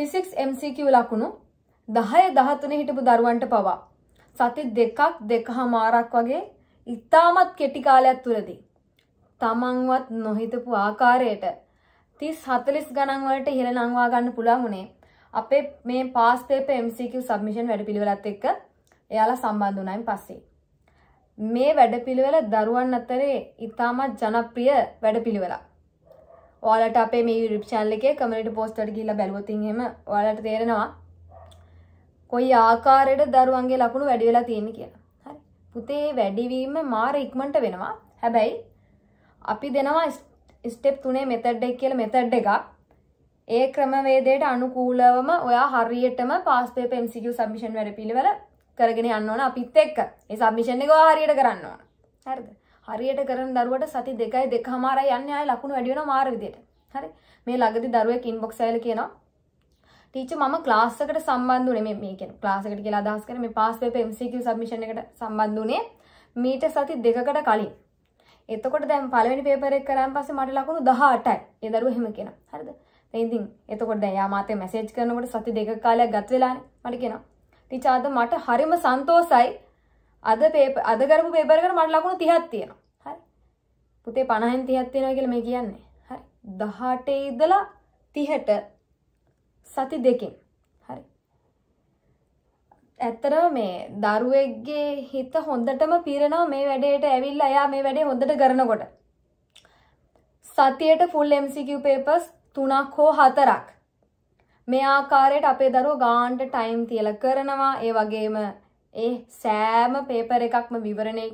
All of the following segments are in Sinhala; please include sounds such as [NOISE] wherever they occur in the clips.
ෆිසික්ස් MCQ ලකුණු දහය දහතුන හිටපු දරුවන්ට පවා. සති දෙකක් දෙක හමාරක් වගේ ඉතාමත් කෙටිකාලයක් තුළදී. තමන්වත් නොහිතපු ආකාරයට තිස් හතලිස් ගණන්වලට හිර නංවා ගන්න පුළාමුණේ අපේ මේ පාස්තේප MCQ සබ්මිෂන් වැඩපිළිවෙලත් එක්ක එයාලා සම්බන්ධ වුණයින් පස්සේ. මේ වැඩපිළිවෙල දරුවන් අතරේ ඉතාමත් ජනප්‍රිය වැඩපිළිවෙලක්. ඔයාලට අපේ මේ YouTube channel එකේ community post වලට ගිහිල්ලා බලුවොත් එහෙම ඔයාලට තේරෙනවා කොයි ආකාරයට දරුවන්ගේ ලකුණු වැඩි වෙලා තියෙන්නේ කියලා. හරි. පුතේ වැඩිවීම මාර ඉක්මනට වෙනවා. හැබැයි අපි දෙනවා ස්ටෙප් 3 මෙතඩ් එක කියලා මෙතඩ් එකක්. ඒ ක්‍රමවේදයට අනුකූලවම ඔයා හරියටම පාස් පේපර් MCQ submission වැඩ පිළිවෙල කරගෙන යන්න ඕන අපිත් එක්ක. ඒ submission එක ඔයා හරියට කරන්න ඕන. හරිද? හරියට කරන දරුවට සති දෙකයි දෙකමාරයි යන්නේ ආයෙ ලකුණු වැඩි වෙනවා මාර විදියට. හරි. මේ ළඟදී දරුවෙක් ඉන්බොක්ස් ඇවිල්ලා කියනවා ටීචර් මම ක්ලාස් එකට සම්බන්ධ වුණේ මේ මේ කියන ක්ලාස් එකට කියලා අදහස් කරන්නේ මේ පාස් පේපර් MCQ සබ්මිෂන් එකට සම්බන්ධ වුණේ මීට සති දෙකකට කලින්. එතකොට දැන් පළවෙනි පේපර් එක කරාන් පස්සේ මට ලකුණු 18යි. ඒ දරුවා එහෙම කියනවා. හරිද? දැන් ඉතින් එතකොට දැන් යා මාතේ මැසේජ් කරනකොට සති දෙක කාලයක් ගත වෙලානේ. මට කියනවා ටීචර් අද මට හරිම සන්තෝසයි. අද පේපර් අද කරපු පේපර් එකට මට ලකුණු 30ක් තියෙනවා. පුතේ පණහෙන් තිහත් වෙනවා කියලා මේ කියන්නේ. හරි. 18 ඉඳලා 30ට සති දෙකෙන්. හරි. ඇත්තටම මේ දරුවෙක්ගේ හිත හොඳටම පිරෙනවා මේ වැඩේට ඇවිල්ලා එයා මේ වැඩේ හොඳට කරනකොට. සතියට full MCQ papers 3ක් හෝ 4ක්. මේ ආකාරයට අපේ දරුවෝ ගාන්ට ටයිම් තියලා කරනවා. ඒ වගේම ඒ සෑම පේපර් එකක්ම විවරණේ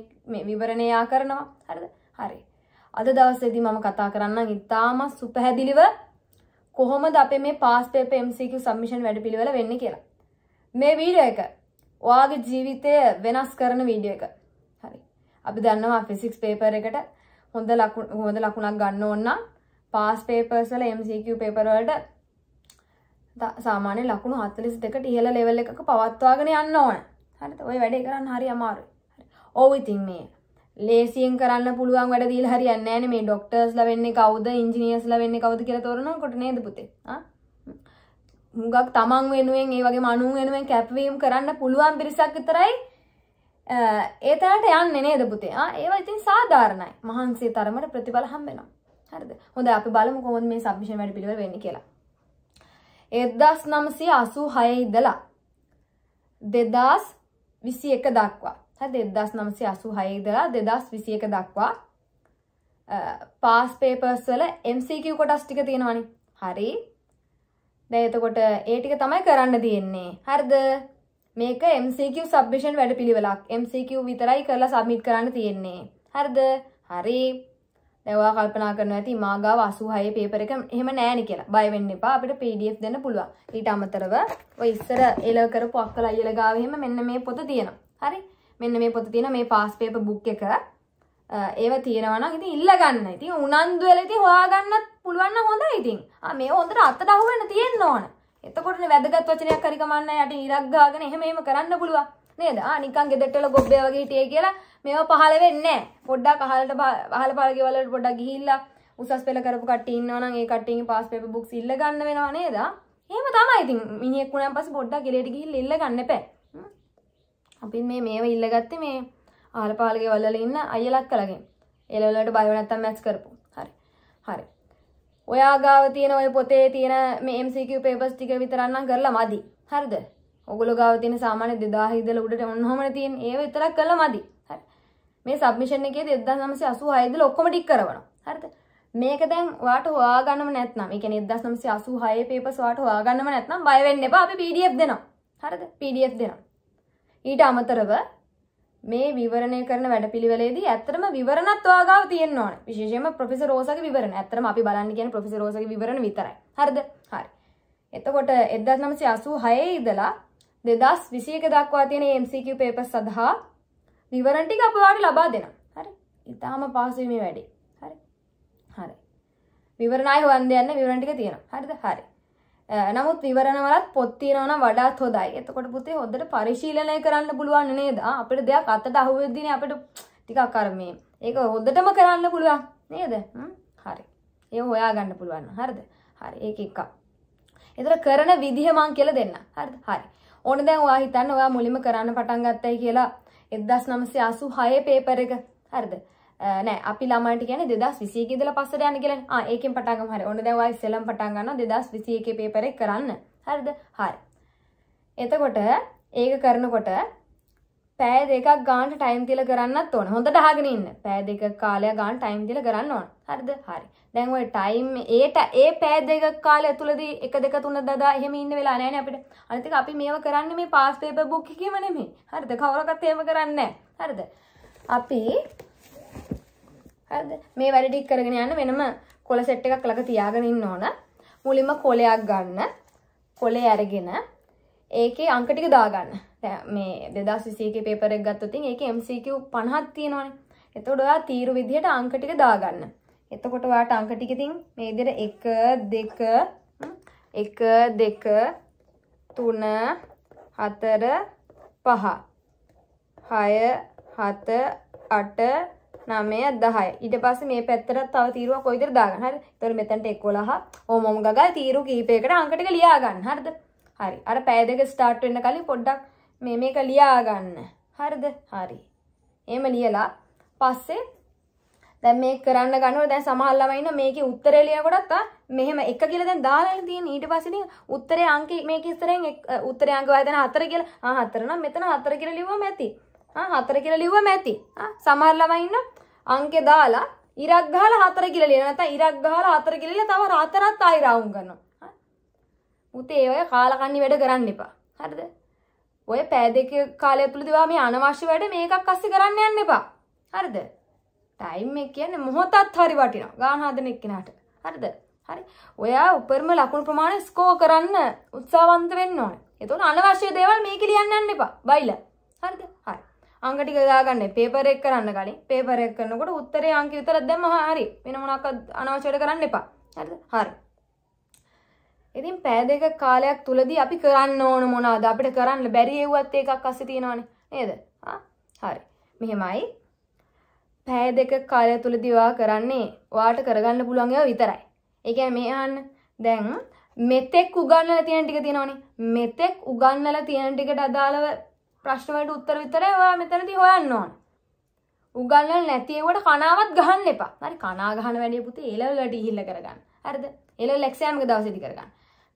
විවරණයා කරනවා. හරිද? හරි. අද දවසේදී මම කතා කරන්නම් ඉතාමත් සුපැහැදිලිව කොහොමද අපේ මේ පාස් පේපර් MCQ සබ්මිෂන් වැඩපිළිවෙල වෙන්නේ කියලා. මේ වීඩියෝ එක ඔයාගේ ජීවිතය වෙනස් කරන වීඩියෝ එක. හරි. අපි දන්නවා ෆිසික්ස් පේපර් එකට හොඳ ලකුණු හොඳ ලකුණක් ගන්න ඕන නම් පාස් පේපර්ස් වල MCQ පේපර් වලට සාමාන්‍ය ලකුණු 42ට ඉහළ ලෙවල් එකක පවත්වාගෙන යන්න ඕන. හරිද? ওই වැඩේ කරන්න හරි අමාරුයි. ඔව් ඉතින් මේ ලේසියෙන් කරන්න පුළුවන් වැඩ දීලා හරියන්නේ නැහැනේ මේ ડોක්ටර්ස්ලා වෙන්නේ කවුද ඉන්ජිනියර්ස්ලා වෙන්නේ කවුද කියලා තෝරනකොට නේද පුතේ ආ හුඟක් තමන් වෙනුවෙන් ඒ වගේ මනුන් වෙනුවෙන් කැපවීම් කරන්න පුළුවන් පිරිසක් විතරයි ඒ තැනට යන්නේ නේද පුතේ ආ ඒවා ඉතින් සාධාරණයි මහන්සිය තරමට ප්‍රතිඵල හම් වෙනවා හරිද හොඳයි අපි බලමු කොහොමද මේ සබ්මිෂන් වැඩ පිළිවෙල වෙන්නේ කියලා 1986 ඉඳලා 2021 දක්වා දෙදස් නමසි අසු හයිදලා දෙදස් විසියක දක්වා පාස් පේපර්ස් වල MCQ කොටස් ටික තියෙනවනි හරි දැතකොට ඒටික තමයි කරන්න තියෙන්නේ හරිද මේක MCQ සබ්මිෂන් වැඩ පිළිවෙලක් MCQ විතරයි කරලා සබ්මිට් කරන්න තියෙන්නේ හරිද හරි දැවා කල්පනා කරන ඇති මාගාව අසු හය පේපර එක එහෙම නෑනි කියලා බයවෙන්න එපා අපිට PDF දෙන්න පුළුවන් ඊට අමතරව ඔය ඉස්සර එල කරපු අක්කල අයියල ගාව එහෙම මෙන්න මේ පොත තියෙනවා හරි මෙන්න මේ පොත තියෙන මේ පාස් පේපර් බුක් එක ඒව තියෙනවා නම් ඉතින් ඉල්ල ගන්න. ඉතින් උනන්දු වෙලා ඉතින් හොයාගන්නත් පුළුවන් නම් හොඳයි ඉතින්. ආ මේ හොඳට අතට අහු වෙන්න තියෙන්න ඕන. එතකොටනේ වැදගත් වචනයක් හරි කමන්න යටින් ඉරක් ගාගෙන එහෙම එහෙම කරන්න පුළුවන්. නේද? ආ නිකන් ගෙදරට වල ගොබ්බේ වගේ හිටියේ කියලා මේව පහල වෙන්නේ නැහැ. පොඩ්ඩක් අහලට අහල පහල ගෙවල් වලට පොඩ්ඩක් ගිහිල්ලා උසස් පෙළ කරපු කට්ටිය ඉන්නවා නම් ඒ කට්ටියගේ පාස් පේපර් බුක්ස් ඉල්ල ගන්න වෙනවා නේද? එහෙම තමයි ඉතින් මිනිහෙක් වුණාන් පස්සේ පොඩ්ඩක් ගෙලේට ගිහිල්ලා ඉල්ල ගන්න එපා. අපි මේ මේව ඉල්ලගත්තේ මේ ආලපාලගේ වල්ලල ඉන්න අයලක් කලගෙන් එලවලට බයවනත්තම් මැස් කරපු හරි හරි ඔයා ගාව තියෙන ඔය පොතේ තියෙන මේ MCQ papers ටික විතරන්නම් කරලා මදි හරිද ඔගොල්ලෝ ගාව තියෙන සාමාන්‍ය 2000 ඉඳලා උඩට මොනවමනේ තියෙන ඒව විතරක් කරලා මදි හරි මේ සබ්මිෂන් එකේ 1986 ඉඳලා ඔක්කොම ටික කරවනවා හරිද මේක දැන් ඔයාට හොයාගන්නම නැත්නම් ඒ කියන්නේ 1986 papers ඔයාට හොයාගන්නම නැත්නම් බය වෙන්න එපා අපි PDF දෙනවා හරිද PDF දෙනවා ඊට අමතරව මේ විවරණය කරන වැඩපිළිවෙලේදී ඇත්තටම විවරණත් ඔයාගාව තියෙන්න ඕනේ. විශේෂයෙන්ම ප්‍රොෆෙසර් රෝසාගේ විවරණ. ඇත්තටම අපි බලන්න කියන්නේ ප්‍රොෆෙසර් රෝසාගේ විවරණ විතරයි. හරිද? හරි. එතකොට 1986 ඉඳලා 2021 දක්වා තියෙන MCQ papers සඳහා විවරණ ටික අපවාට ලබා දෙනවා. හරි. ඊටාම පාසුවේ මේ වැඩේ. හරි. හරි. විවරණයි හොයන්න යන්න විවරණ ටික තියෙනවා. හරිද? හරි. නමුත් විවරණවලත් පොත්තියනවන වඩාත් හොදයි එතකොට පුතේ හොදට පරිශීලනය කරන්න පුළුවන් නේද අපිට දෙයක් අතට අහුවෙද්දින අපට ටිකක් කරමේ ඒක හොදටම කරන්න පුළුවන් නේද හරි ඒ හොයා ගන්න පුළුවන් හරිද හරි ඒක එකක් එතර කරන විදිහ මං කියලා දෙන්න හරිද හරි ඕන දැන් ඔයා හිතන්න ඔයා මුලින්ම කරන්න පටන් ගත්තයි කියලා 1986 පේපර් එක හරිද නෑ අපි ළමයින්ට කියන්නේ 2021 ඉඳලා පස්සට යන්න කියලා. ආ ඒකෙන් පටන් ගමු හරි. ඔන්න දැන් ඔය ඉස්සෙල්ලම පටන් ගන්නවා 2021 පේපරේ කරන්න. හරිද? හරි. එතකොට ඒක කරනකොට පෑ දෙකක් ගන්න ටයිම් තියලා කරන්නත් ඕන. හොඳට අහගෙන ඉන්න. පෑ දෙක කාලයක් ගන්න ටයිම් තියලා කරන්න ඕන. හරිද? හරි. දැන් ඔය ටයිම් ඒට ඒ පෑ දෙක කාලය තුලදී 1 2 3 දදා එහෙම ඉන්න වෙලා නැහැ නේ අපිට. අනිත් එක අපි මේව කරන්නේ මේ පාස් පේපර් බුක් එකේම නෙමෙයි. හරිද? කවුරක්වත් එහෙම කරන්නේ නැහැ. හරිද? අපි හරිද මේ වැඩ ටික කරගෙන යන්න වෙනම කොළ සෙට් එකක් ළඟ තියාගෙන ඉන්න ඕන මුලින්ම කොලයක් ගන්න කොලේ අරගෙන ඒකේ අංක ටික දාගන්න මේ 2021 පේපර් එක ගත්තොත් ඒකේ MCQ 50ක් තියෙනවනේ එතකොට ඔයා තීරු විදිහට අංක ටික දාගන්න එතකොට ඔයාට අංක ටික ඉතින් මේ විදිහට 1 2 1 2 3 4 5 6 7 8 නමය දහය ඉට පස්ස මේ පැත්තර තව තීරුව කොයිදර දාගන්න හරි තොර මෙතැන්ට එක්කොලහ ඕමොම ගගල් තීරු කීපයකට අංකට ලියාගන්න හරිද හරි අර පෑදක ස්ටාර්ට් වෙන්න කලින් පොඩ්ඩක් මේ මේක ලියාගන්න හරිද හරි එහෙම ලියලා පස්සේ දැන් මේක කරන්න ගන්නවා දැන් සමහර ළමයි ඉන්න මේකේ උත්තරය ලියනකොටත් මෙහෙම එක කියලා දැන් දාලා තියෙන ඊට පස්සේ ඉතින් උත්තරේ අංක මේකේ ඉස්සරෙන් උත්තරේ අංක වයදන 4 කියලා ආ 4 නම් මෙතන 4 කියලා ලිව්වම ඇති හතර කියලා ලිව්වම ඇති. සමහර ළමයි ඉන්න අංකේ දාලා ඉරක් ගහලා හතර කියලා ලියනවා. නැත්නම් ඉරක් ගහලා හතර කියලා ලියලා තව හතරත් ආයි රවුම් කරනවා. මුතේ ඒ ඔය කාලකන්ණි වැඩ කරන්න එපා. හරිද? ඔය පෑ දෙක කාලය තුළ දවා මේ අනවශ්‍ය වැඩ මේකක් අස්සේ කරන්න යන්න එපා. හරිද? ටයිම් එක කියන්නේ මොහොතත් හරි වටිනවා. ගාන හදන එක්කනට. හරිද? හරි. ඔයා උපරිම ලකුණු ප්‍රමාණය ස්කෝ කරන්න උත්සාහවන්ත වෙන්න ඕනේ. එතකොට අනවශ්‍ය දේවල් මේකේ ලියන්න යන්න එපා. බයිලා. හරිද? හරි. අංග ටික දාගන්න පේපර් එක කරන්න කලින් පේපර් එක කරනකොට උත්තරේ අංක විතරක් දැම්ම හරි වෙන මොනක්වත් අනවශ්‍යයට කරන්න එපා හරිද හරි ඉතින් පෑ දෙක කාලයක් තුලදී අපි කරන්න ඕන මොනවාද අපිට කරන්න බැරි ඒවත් එකක් අස්සේ තියෙනවනේ නේද හරි මෙහෙමයි පෑ දෙක කාලය තුලදී ඔයා කරන්නේ ඔයාට කරගන්න පුළුවන් ඒවා විතරයි ඒ කියන්නේ මේ අහන්න දැන් මෙතෙක් උගන්වලා තියෙන ටික තියෙනවනේ මෙතෙක් උගන්වලා තියෙන ටිකට අදාළව ප්‍රශ්නවලට උත්තර විතර ඔයා මෙතනදී හොයන්න ඕන. උගන්වල නැති ඒවට කණාවත් ගහන්න එපා. හරි කණා ගහන වැඩේ පුතේ ඒ ලෙවල් වලට ඉහිල්ල කරගන්න. හරිද? ඒ ලෙවල් එක්සෑම් එක දවසේදී කරගන්න.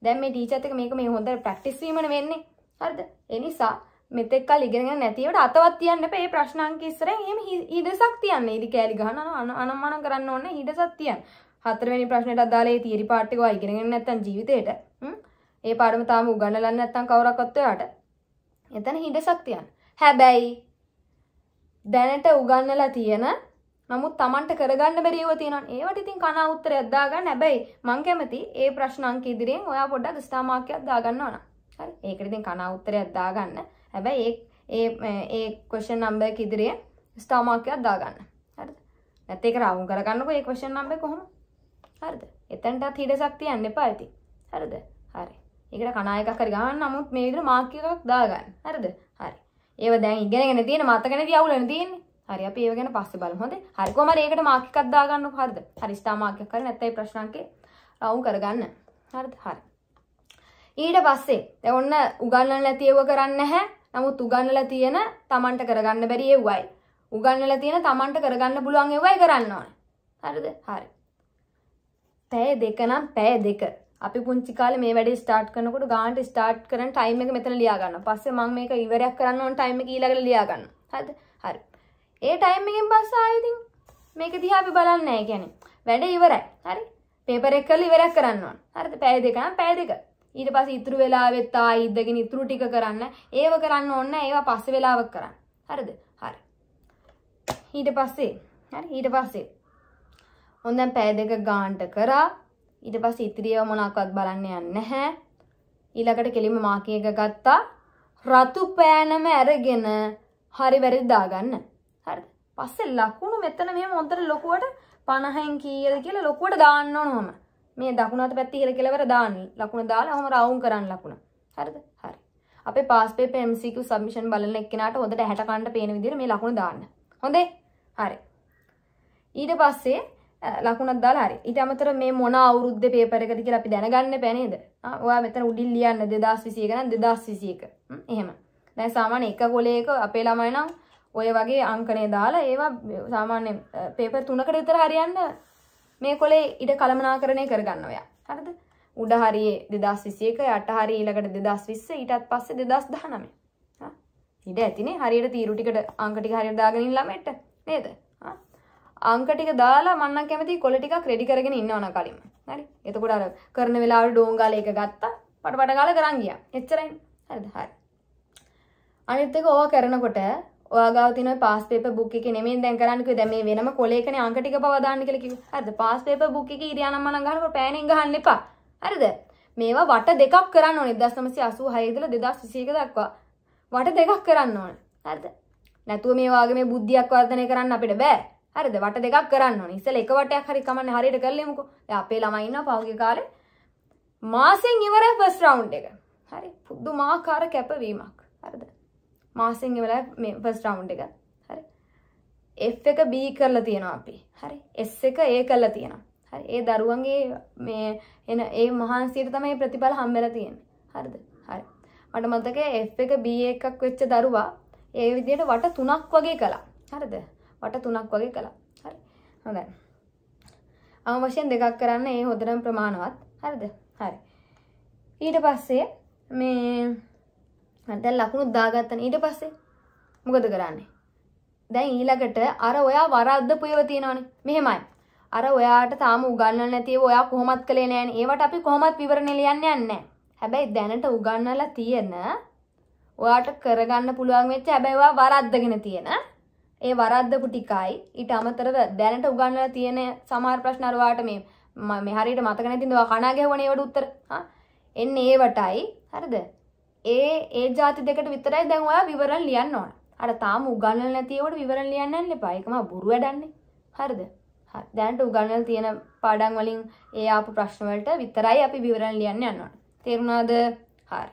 දැන් මේ ටීචර්ත් එක මේක මේ හොඳට ප්‍රැක්ටිස් වීමන වෙන්නේ. හරිද? ඒ නිසා මෙතෙක් කල් ඉගෙනගෙන නැති ඒවට අතවත් තියන්න එපා. මේ ප්‍රශ්න අංක ඉස්සරහින් එහෙම ඊදසක් තියන්න. ඊදි කෑලි ගහන අනම්මනම් කරන්න ඕනේ ඊදසක් තියන්න. හතරවෙනි ප්‍රශ්නෙට අදාළ ඒ තියරි පාට් එක වයි ඉගෙනගෙන නැත්නම් ජීවිතේට ඒ පාඩම තාම උගන්වලා නැත්නම් කවුරක්වත් ඔයාට එතන හිඩසක් තියන් හැබැයි දැනට උගන්නලා තියෙන නමුත් තමන්ට කරගන්න බැරිව තියෙනවා ඒවට ඉතින් කන උත්තරයක් දාගන්න හැබැයි මං කැමති ඒ ප්‍රශ්න අංක ඉදිරියෙන් ඔයා පොඩ්ඩක් ස්ථාමාක්කයක් දාගන්න ඕන හරි ඒකට ඉතින් කන උත්තරයක් දාගන්න හැබැයි ඒ ඒ ඒ ක්වෙස්චන් නම්බර් එක ඉදිරියෙන් ස්ථාමාක්කයක් දාගන්න හරිද නැත්නම් ඒක රවුම් කරගන්නකෝ ඒ ක්වෙස්චන් නම්බර් කොහොමද හරිද එතනටත් හිඩසක් තියන්න එපා ඉතින් හරිද හරි ඒකට කනායකක් හරි ගන්න නමුත් මේ විදිහට මාක් එකක් දාගන්න. හරිද? හරි. ඒව දැන් ඉගෙනගෙන තියෙන මතකනේ තියවුලනේ තියෙන්නේ. හරි අපි ඒව ගැන පස්සේ බලමු. හොඳේ. හරි කොහමද ඒකට මාක් එකක් දාගන්නකො හරිද? හරි ස්ටා මාක් එකක් හරි නැත්නම් ප්‍රශ්න අංකේ රවුම් කරගන්න. හරිද? හරි. ඊට පස්සේ දැන් ඔන්න උගන්වලා තියව කරන්නේ නැහැ. නමුත් උගන්වලා තියෙන Tamanට කරගන්න බැරි ඒවයි. උගන්වලා තියෙන Tamanට කරගන්න පුළුවන් ඒවයි කරන්න ඕනේ. හරිද? හරි. පැය දෙක නම් පැය දෙක අපි පුංචි කාලේ මේ වැඩේ ස්ටාර්ට් කරනකොට ගානට ස්ටාර්ට් කරන ටයිම් එක මෙතන ලියා ගන්නවා. පස්සේ මම මේක ඉවරයක් කරන්න ඕන ටයිම් එක ඊළඟට ලියා ගන්නවා. හරිද? හරි. ඒ ටයිම් එකෙන් පස්සේ ආයෙ ඉතින් මේක දිහා අපි බලන්නේ නැහැ කියන්නේ. වැඩේ ඉවරයි. හරි? පේපර් එක කරලා ඉවරයක් කරන්න ඕන. හරිද? පැය දෙක නම් පැය දෙක. ඊට පස්සේ ඉතුරු වෙලාවෙත් ආයි ඉඳගෙන ඉතුරු ටික කරන්න. ඒව කරන්න ඕන නැහැ. ඒවා පස්සේ වෙලාවක කරන්න. හරිද? හරි. ඊට පස්සේ හරි ඊට පස්සේ හොඳ දැන් පැය දෙක ගානට කරා ඊට පස්සේ ඉතිරියව මොනක්වත් බලන්න යන්නේ නැහැ. ඊළඟට කෙලිම මාකී එක ගත්තා. රතු පෑනම අරගෙන හරි වැරදි දාගන්න. හරිද? පස්සේ ලකුණු මෙතන මෙහෙම හොඳට ලොකුවට 50න් කීයද කියලා ලොකුවට දාන්න ඕන මම. මේ දකුණු අත පැත්තේ ඉහළ කෙලවර දාන්න. ලකුණ දාලා ඔහම රවුම් කරන්න ලකුණ. හරිද? හරි. අපේ පාස් පේපර් MCQ සබ්මිෂන් බලන එක්කෙනාට හොඳට 60 කන්න පේන විදිහට මේ ලකුණු දාන්න. හොඳේ? හරි. ඊට පස්සේ ලකුණක් දාලා හරි. ඊට අමතරව මේ මොන අවුරුද්දේ පේපර් එකද කියලා අපි දැනගන්න බෑ නේද? ඔයා මෙතන උඩින් ලියන්න 2021 නම් 2021. එහෙම. දැන් සාමාන්‍ය එක ගොලේක අපේ ළමයි නම් ඔය වගේ අංකනේ දාලා ඒවා සාමාන්‍ය පේපර් තුනකට විතර හරියන්න මේ කොලේ ඉඩ කළමනාකරණය කරගන්න ඔයා. හරිද? උඩ හරියේ 2021 යට හරිය ඊළඟට 2020 ඊටත් පස්සේ 2019. ඉඩ ඇතිනේ හරියට තීරු ටිකට අංක ටික හරියට දාගෙන ඉන්න ළමයට නේද? අංක ටික දාලා මන්නම් කැමති කොළ ටිකක් රෙඩි කරගෙන ඉන්නවන කලින්. හරි. එතකොට අර කරන වෙලාවට ඩෝංගාල එක ගත්තා. පටපට ගාලා කරන් ගියා. එච්චරයි. හරිද? හරි. අනිත් එක ඕවා කරනකොට ඔයා ගාව තියෙන ඔය පාස් පේපර් බුක් එකේ නෙමෙයි දැන් කරන්න කිව්වේ. දැන් මේ වෙනම කොලේකනේ අංක ටික පවා දාන්න කියලා කිව්වේ. හරිද? පාස් පේපර් බුක් එකේ ඉරියානම් මලන් ගහනකොට පෑනෙන් ගහන්න එපා. හරිද? මේවා වට දෙකක් කරන්න ඕනේ 1986 ඉඳලා 2021 දක්වා. වට දෙකක් කරන්න ඕනේ. හරිද? නැතුව මේ වාගේ මේ බුද්ධියක් වර්ධනය කරන්න අපිට බෑ. හරිද වට දෙකක් කරන්න ඕනේ. ඉස්සෙල්ලා එක වටයක් හරි කමන්නේ හරියට කරලෙමුකෝ. දැන් අපේ ළමයි ඉන්නවා පහුගිය කාලේ මාසෙන් ඉවරයි ෆස්ට් රවුන්ඩ් එක. හරි. පුදුමාකාර කැපවීමක්. හරිද? මාසෙන් ඉවරයි මේ ෆස්ට් රවුන්ඩ් එක. හරි. F එක B කරලා තියෙනවා අපි. හරි. S එක A කරලා තියෙනවා. හරි. ඒ දරුවන්ගේ මේ එන ඒ මහන්සියට තමයි ප්‍රතිඵල හම්බෙලා තියෙන්නේ. හරිද? හරි. මට මතකයි F එක B එකක් වෙච්ච දරුවා ඒ විදිහට වට තුනක් වගේ කළා. හරිද? වට තුනක් වගේ කළා හරි හොඳයි අවම වශයෙන් දෙකක් කරන්න ඒ හොඳටම ප්‍රමාණවත් හරිද හරි ඊට පස්සේ මේ දැන් ලකුණු දාගත්තන ඊට පස්සේ මොකද කරන්නේ දැන් ඊළඟට අර ඔයා වරද්දපු ඒවා තියෙනවනේ මෙහෙමයි අර ඔයාට තාම උගන්නන්න නැතිව ඔයා කොහොමත් කළේ නෑනේ. ඒවට අපි කොහොමත් විවරණ ලියන්න යන්නේ හැබැයි දැනට උගන්නලා තියෙන ඔයාට කරගන්න පුළුවන් වෙච්ච හැබැයි ඔයා වරද්දගෙන තියෙන ඒ වරද්දපු ටිකයි ඊට අමතරව දැනට උගන්වලා තියෙන සමහර ප්‍රශ්න අරවාට මේ මේ හරියට මතක නැතිඳ ඔයා කණා ගැහුවනේ ඒවට උත්තර හා එන්නේ ඒවටයි හරිද ඒ ඒ જાති දෙකට විතරයි දැන් ඔයා විවරණ ලියන්න ඕන අර තාම උගන්වලා නැති ඒවට විවරණ ලියන්න යන්න එපා ඒකම බොරු වැඩන්නේ හරිද හරි දැනට උගන්වලා තියෙන පාඩම් වලින් ඒ ආපු ප්‍රශ්න වලට විතරයි අපි විවරණ ලියන්න යන්න ඕන තේරුණාද හරි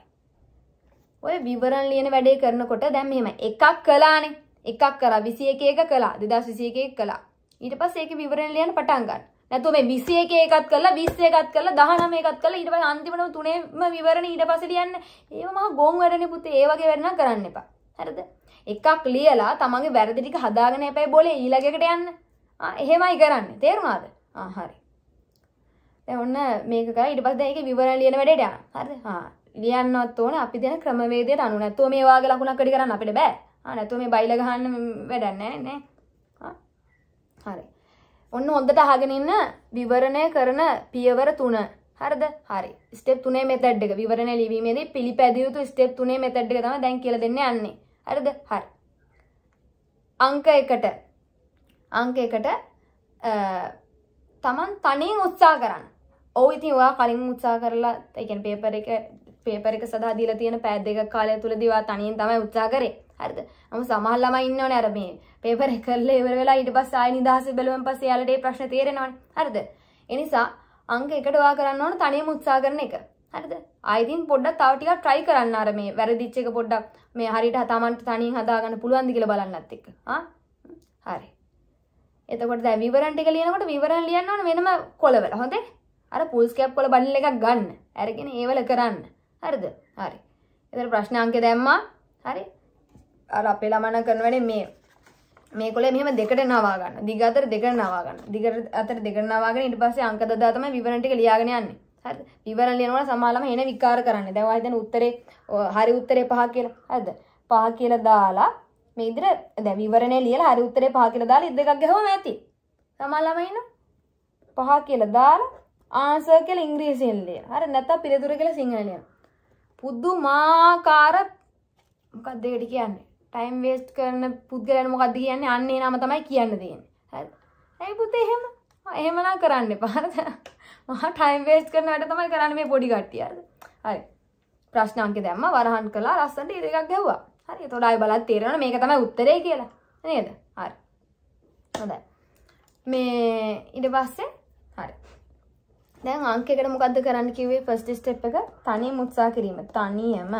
ඔය විවරණ ලියන වැඩේ කරනකොට දැන් මෙහෙම එකක් කළානේ එකක් කලා විසි එක එක කලා දෙදස් විසිය එක කලා ඊට පස් ඒක විවරණ ලියන පටන්ගන්න නැතු මේ විසිය එක එකත් කලා විස්ස එකත් කල දහනම එකත් කල ඉට පස අන්තිමන තුනේම විවරණ ඊට පස ලියන්න ඒවම ගෝම් වැඩන පුතේ ඒවගේ වෙරන්න කරන්න එපා හරද එකක් ලියලා තමගේ වැරදිටික හදාගෙන එපයි බොලේ ඊලගකට යන්න එහෙමයි කරන්න තේරුණාද ආහරි ඔන්න මේක ඉට පස් ඒක විවරණ ලියන වැඩට යන හරි ලියන්නත් ඕන අපි දෙන ක්‍රමවේදයට අනුනැත්තුව මේවාගේ ලකුණක් කඩි කරන්න අපිට බෑ නැතුව මේ බයිල ගහන්න වැඩක් නැහැ නේ. හරි. ඔන්න හොඳට අහගෙන ඉන්න විවරණය කරන පියවර 3. හරිද? හරි. ස්ටෙප් 3 මෙතඩ් එක විවරණය ලිවීමේදී පිළිපැදිය යුතු ස්ටෙප් 3 මෙතඩ් එක තමයි දැන් කියලා දෙන්න යන්නේ. හරිද? හරි. අංක 1ට අංක 1ට තමන් තනියෙන් උත්සාහ කරන්න. ඔව් ඉතින් ඔයා කලින් උත්සාහ කරලා ඒ කියන්නේ පේපර් එක පේපර් එක සඳහා දීලා තියෙන පෑද් දෙකක් කාලය තුලදී ඔයා තනියෙන් තමයි උත්සාහ කරේ. හරිද? නමුත් සමහර ළමයි ඉන්නෝනේ අර මේ පේපර් එක කරලා ඉවර වෙලා ඊට පස්සේ ආයෙ නිදාසෙ බැලුවම පස්සේ යාළට ඒ ප්‍රශ්න තේරෙනවනේ. හරිද? ඒ නිසා අංක එකට ඔයා කරන්න ඕන තනියම උත්සාහ කරන එක. හරිද? ආයෙදින් පොඩ්ඩක් තව ටිකක් try කරන්න අර මේ වැරදිච්ච එක පොඩ්ඩක් මේ හරියට තමන්ට තනියෙන් හදාගන්න පුළුවන්ද කියලා බලන්නත් එක්ක. ආ? හරි. එතකොට දැන් විවරණ ටික ලියනකොට විවරණ ලියන්න ඕන වෙනම කොළවල. හොඳේ? අර පුල්ස් කැප් වල බඩල් එකක් ගන්න. අරගෙන ඒවල කරන්න. හරිද? හරි. එතන ප්‍රශ්න අංකය දැම්මා. හරි. අර අපේ ළමන කරන වැඩේ මේ මේකොල මෙම දෙකට නවාගන්න දිගතර දෙක නවාගන්න දිග අතර දෙක නවාගෙන ඉට පස්සේ අංක දදාතම විවරටික ලියාගෙන යන්න විවර ලියනවට සමාලම හෙන විකාර කරන්න දැවයිතන උත්තරේ හරි උත්තරේ පහ කියලා ඇද පහ කියල දාලා මේදර දැ විවරණය ලියල හරි උත්තරේ පහ කියල දාලා ඉදකක් ගැහම ඇති සමාලමයින පහ කියල දාල ආන්සර් කියල ඉංග්‍රීසින්ලිය හර නැත පිළිතුර කියල සිංහලිය පුද්දු මාකාර මොකක් දෙකට කියන්නේ ටයිම් වේස්ට් කරන පුද්ගලයන් මොකක්ද කියන්නේ අන්නේ නම තමයි කියන්න තියෙන්නේ හරි ඇයි පුතේ එහෙම එහෙම නම් කරන්න එපා හරිද මහා ටයිම් වේස්ට් කරන වැඩ තමයි කරන්නේ මේ පොඩි කට්ටිය හරි ප්‍රශ්න අංක දැම්මා වරහන් කළා ලස්සනට ඉර එකක් ගැහුවා හරි එතකොට ආයෙ බලත් තේරෙනවා මේක තමයි උත්තරේ කියලා නේද හරි හොඳයි මේ ඊට පස්සේ හරි දැන් අංකයකට මොකද්ද කරන්න කිව්වේ ෆස්ට් ස්ටෙප් එක තනියම උත්සාහ කිරීම තනියම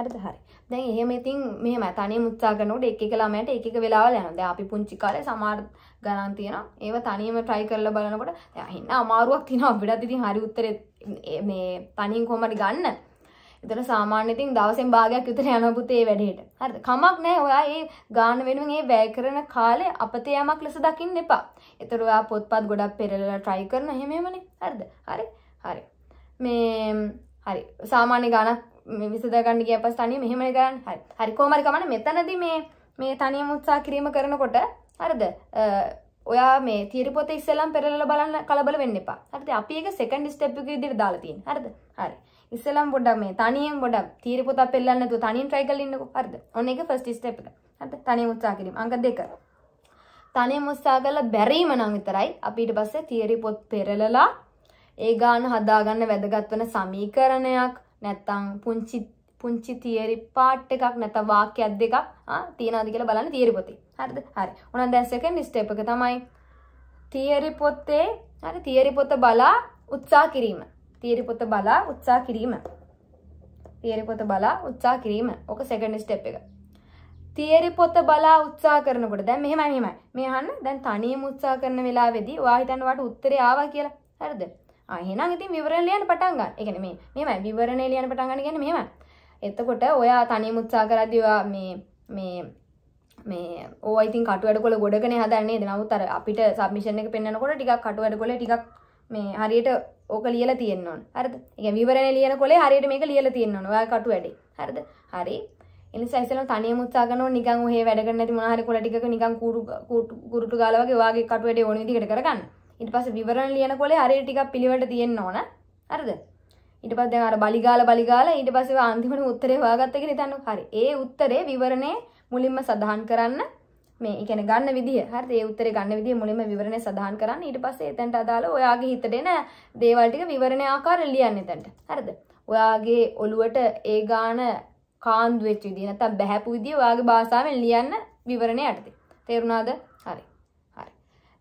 හරිද හරි. දැන් එහෙම ඉතින් මෙහෙමයි තනියම උත්සාහ කරනකොට එක එක ළමයට එක එක වෙලාවල් යනවා. දැන් අපි පුංචි කාලේ සමහර ගණන් තියෙනවා. ඒව තනියම try කරලා බලනකොට දැන් හින්න අමාරුවක් තියෙනවා. අපිටත් ඉතින් හරි උත්තරේ මේ තනියෙන් කොහමද ගන්න? එතන සාමාන්‍ය ඉතින් දවසෙන් භාගයක් විතර යනවා පුතේ ඒ වැඩේට. හරිද? කමක් නැහැ. ඔයා ඒ ගාන වෙනුවෙන් ඒ වැය කරන කාලේ අපතේ යමක් ලෙස දකින්න එපා. ඒතර ඔයා පොත්පත් ගොඩක් පෙරලලා try කරන එහෙම එහෙමනේ. හරිද? හරි. හරි. මේ හරි සාමාන්‍ය ගානක් විසඳගන්න ගිය පස්සේ තනියම මෙහෙමනේ කරන්නේ. හරි. හරි කොහමරි කමන්න මෙතනදී මේ මේ තනියම උත්සාහ කිරීම කරනකොට හරිද? ඔයා මේ තියරි පොත ඉස්සෙල්ලම පෙරලලා බලන්න කලබල වෙන්න එපා. හරිද? අපි ඒක සෙකන්ඩ් ස්ටෙප් එක විදිහට දාලා තියෙන්නේ. හරිද? හරි. ඉස්සෙල්ලම පොඩ්ඩක් මේ තනියෙන් පොඩ්ඩක් තියරි පොත පෙරලන්න නැතුව තනියෙන් try කරලා ඉන්නකෝ. හරිද? ඔන්න ඒක first step එක. හරිද? තනියම උත්සාහ කිරීම. අංක දෙක. තනියම උත්සාහ කරලා බැරිම නම් විතරයි අපි ඊට පස්සේ තියරි පොත් පෙරලලා ඒ ගාන හදාගන්න වැදගත් වන සමීකරණයක් නැත්තං පුංචි පුංචි තියරි පාට් එකක් නැත වාක්‍යයක් දෙකක් තියෙනවද කියලා බලන්න තියරි පොතේ. හරිද? හරි. උනන් දැන් සෙකන්ඩ් ස්ටෙප් එක තමයි තියරි පොතේ හරි තියරි පොත බලා උත්සාහ කිරීම. තියරි පොත බලා උත්සාහ කිරීම. තියරි පොත බලා උත්සාහ කිරීම. ඕක සෙකන්ඩ් ස්ටෙප් එක. තියරි පොත බලා උත්සාහ කරනකොට දැන් මෙහෙමයි මෙහෙමයි. මේ අහන්න දැන් තනියම උත්සාහ කරන වෙලාවේදී ඔයා හිතන්න වට උත්තරේ ආවා කියලා. හරිද? එහෙනම් ඉතින් විවරණ ලියන්න පටන් ගන්න. ඒ කියන්නේ මේ මෙහෙමයි විවරණේ ලියන්න පටන් ගන්න කියන්නේ මෙහෙමයි. එතකොට ඔයා තනියම උත්සාහ කරද්දී ඔයා මේ මේ මේ ඕ ඉතින් කටු වැඩ කොල ගොඩකනේ හදන්නේ නේද? නමුත් අර අපිට සබ්මිෂන් එක පෙන්නකොට ටිකක් කටු වැඩ කොල ටිකක් මේ හරියට ඕක ලියලා තියෙන්න ඕන. හරිද? ඒ කියන්නේ විවරණේ ලියන කොලේ හරියට මේක ලියලා තියෙන්න ඕන. ඔයා කටු වැඩේ. හරිද? හරි. එනිසා ඉස්සෙල්ලා තනියම උත්සාහ කරනවා නිකන් ඔහේ වැඩ කරන්න නැති මොනවා හරි කොල ටිකක නිකන් කුරු කුරුටු ගාලා වගේ ඔයාගේ කටු වැඩේ ඕන විදිහකට කරගන්න. ඉට පස විවරණ ලියන කොලේ අරේ ටික පිළිවට තියෙන්න්න ඕන අරද ඉට පස් දෙ අර බලිගාල බලිගාල ඉට පස අන්තිමට උත්තරේ වාගත්තගෙන තන්නු හරි ඒ උත්තරේ විවරණය මුලින්ම සඳහන් කරන්න මේ එකන ගන්න විදි හරේ උත්තර ගන්න විදි මුලිම විවරණය සඳහන් කරන්න ඉට පස එතැන්ට අදාල ඔයාගේ හිතටෙන දේවල්ටික විවරණය ආකාර ලියන්න තැන්ට හරද ඔයාගේ ඔළුවට ඒ ගාන කාන්දුවවෙච්ච විදිනත බැහැපු විදිිය ඔයාගේ භාසාාවෙන් ලියන්න විවරණය යටති තේරුණාද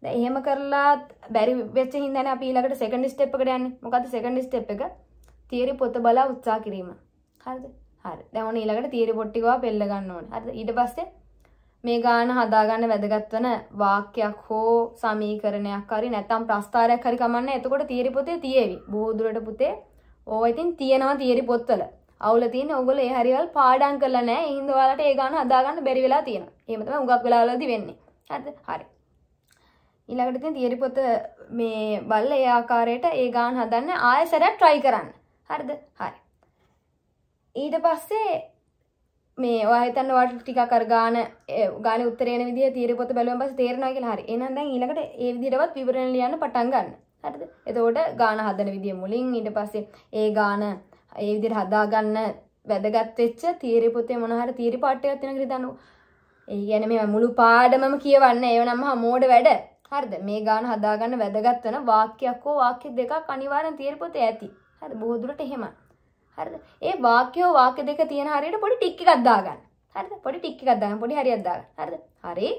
දැන් එහෙම කරලා බැරි වෙච්ච හින්දානේ අපි ඊළඟට සෙකන්ඩ් ස්ටෙප් එකට යන්නේ. මොකද්ද සෙකන්ඩ් ස්ටෙප් එක? තියරි පොත බලා උත්සාහ කිරීම. හරිද? හරි. දැන් ඔන්න ඊළඟට තියරි පොත් ටිකව පෙළ ගන්න ඕනේ. හරිද? ඊට පස්සේ මේ ගාන හදාගන්න වැදගත් වෙන වාක්‍යයක් හෝ සමීකරණයක් හරි නැත්නම් ප්‍රස්තාරයක් හරි කමන්නේ. එතකොට තියරි පොතේ තියේවි. බොහෝ දුරට පුතේ ඕවා ඉතින් තියෙනවා තියරි පොත්වල. අවුල තියෙන ඕගොල්ලෝ ඒ හරියවල් පාඩම් කරලා නැහැ. ඒ හින්දා ඔයාලට ඒ ගාන හදාගන්න බැරි වෙලා තියෙනවා. එහෙම තමයි හුඟක් වෙලාවලදී වෙන්නේ. හරිද? හරි. ඉළඟටති දියරිපොත මේ බල්ල ඒ ආකාරයට ඒ ගාන් හදන්න ආය සැරත් ට්‍රයි කරන්න හරිද හරි ඊට පස්සේ මේ ඔයතන්න වට ටිකර ගාන ගාන උත්තරන විදි තීරපොත බැලුවන් පස් තේරනගේ හරි එනද ඉලකට ඒ විදිරවත් විවරණ ලියන්න පටන් ගන්න හරිද එතෝට ගාන හදන විදිිය මුලින් ඉට පස්සේ ඒ ගාන ඒ විදිර හදාගන්න වැදගත් වෙච්ච තීරපොතේ මොනහර තීරි පාට්ටයක් තිනකරි දනු ඒ ගැන මේ මුළු පාඩමම කියවන්න ඒව නම්ම මෝඩ වැඩ හරිද මේ ගාන හදාගන්න වැදගත් වෙන වාක්‍යයක් හෝ වාක්‍ය දෙකක් අනිවාර්යෙන් තියෙන පොතේ ඇති. හරිද? බොහෝ දුරට එහෙමයි. හරිද? ඒ වාක්‍ය හෝ වාක්‍ය දෙක තියෙන හරියට පොඩි ටික් එකක් දාගන්න. හරිද? පොඩි ටික් එකක් දාගන්න. පොඩි හරියක් දාගන්න. හරිද? හරි.